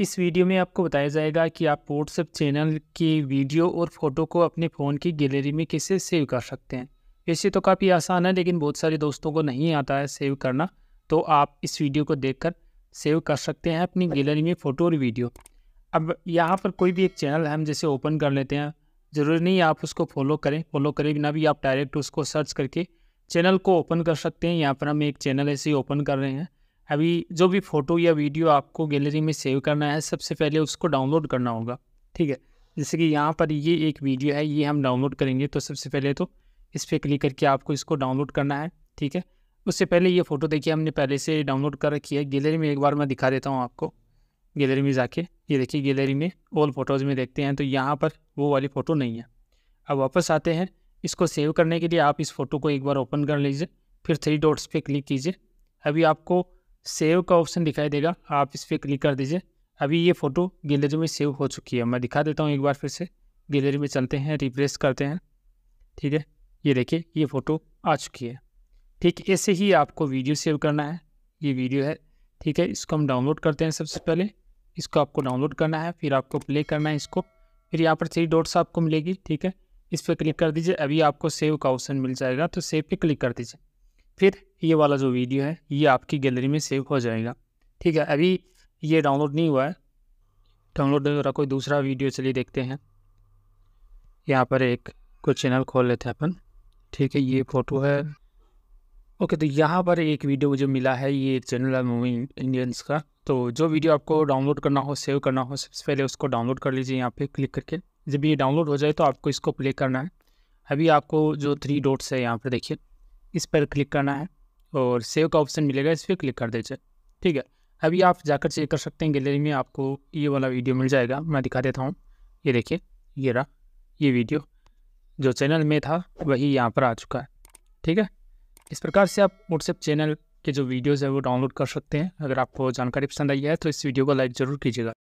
इस वीडियो में आपको बताया जाएगा कि आप व्हाट्सएप चैनल की वीडियो और फोटो को अपने फ़ोन की गैलरी में कैसे सेव कर सकते हैं वैसे तो काफ़ी आसान है लेकिन बहुत सारे दोस्तों को नहीं आता है सेव करना तो आप इस वीडियो को देखकर सेव कर सकते हैं अपनी गैलरी में फ़ोटो और वीडियो अब यहाँ पर कोई भी एक चैनल हम जैसे ओपन कर लेते हैं ज़रूरी नहीं आप उसको फॉलो करें फॉलो करें बिना भी आप डायरेक्ट उसको सर्च करके चैनल को ओपन कर सकते हैं यहाँ पर हम एक चैनल ऐसे ही ओपन कर रहे हैं अभी जो भी फ़ोटो या वीडियो आपको गैलरी में सेव करना है सबसे पहले उसको डाउनलोड करना होगा ठीक है जैसे कि यहाँ पर ये एक वीडियो है ये हम डाउनलोड करेंगे तो सबसे पहले तो इस पर क्लिक करके आपको इसको डाउनलोड करना है ठीक है उससे पहले ये फ़ोटो देखिए हमने पहले से डाउनलोड कर रखी है गैलरी में एक बार मैं दिखा देता हूँ आपको गैलरी में जाके ये देखिए गैलरी में ऑल फ़ोटोज़ में देखते हैं तो यहाँ पर वो वाली फ़ोटो नहीं है अब वापस आते हैं इसको सेव करने के लिए आप इस फ़ोटो को एक बार ओपन कर लीजिए फिर थ्री डॉट्स पे क्लिक कीजिए अभी आपको सेव का ऑप्शन दिखाई देगा आप इस पर क्लिक कर दीजिए अभी ये फ़ोटो गैलरी में सेव हो चुकी है मैं दिखा देता हूँ एक बार फिर से गैलरी में चलते हैं रिप्रेस करते हैं ठीक है ये देखिए ये फ़ोटो आ चुकी है ठीक ऐसे ही आपको वीडियो सेव करना है ये वीडियो है ठीक है इसको हम डाउनलोड करते हैं सबसे पहले इसको आपको डाउनलोड करना है फिर आपको प्ले करना है इसको फिर यहाँ पर थ्री डॉट्स आपको मिलेगी ठीक है इस पर क्लिक कर दीजिए अभी आपको सेव का ऑप्शन मिल जाएगा तो सेव पे क्लिक कर दीजिए फिर ये वाला जो वीडियो है ये आपकी गैलरी में सेव हो जाएगा ठीक है अभी ये डाउनलोड नहीं हुआ है डाउनलोड नहीं हो रहा कोई दूसरा वीडियो चलिए देखते हैं यहाँ पर एक कोई चैनल खोल लेते हैं अपन ठीक है ये फ़ोटो है ओके तो यहाँ पर एक वीडियो मुझे मिला है ये चैनल है मूवी इंडियंस का तो जो वीडियो आपको डाउनलोड करना हो सेव करना हो सबसे पहले उसको डाउनलोड कर लीजिए यहाँ पे क्लिक करके जब ये डाउनलोड हो जाए तो आपको इसको प्ले करना है अभी आपको जो थ्री डॉट्स है यहाँ पर देखिए इस पर क्लिक करना है और सेव का ऑप्शन मिलेगा इस पर क्लिक कर दीजिए ठीक है अभी आप जाकर चेक कर सकते हैं गैलरी में आपको ये वाला वीडियो मिल जाएगा मैं दिखा देता हूँ ये देखिए ये रहा ये वीडियो जो चैनल में था वही यहाँ पर आ चुका है ठीक है इस प्रकार से आप व्हाट्सएप चैनल के जो वीडियोज़ है वो डाउनलोड कर सकते हैं अगर आपको जानकारी पसंद आई है तो इस वीडियो को लाइक ज़रूर कीजिएगा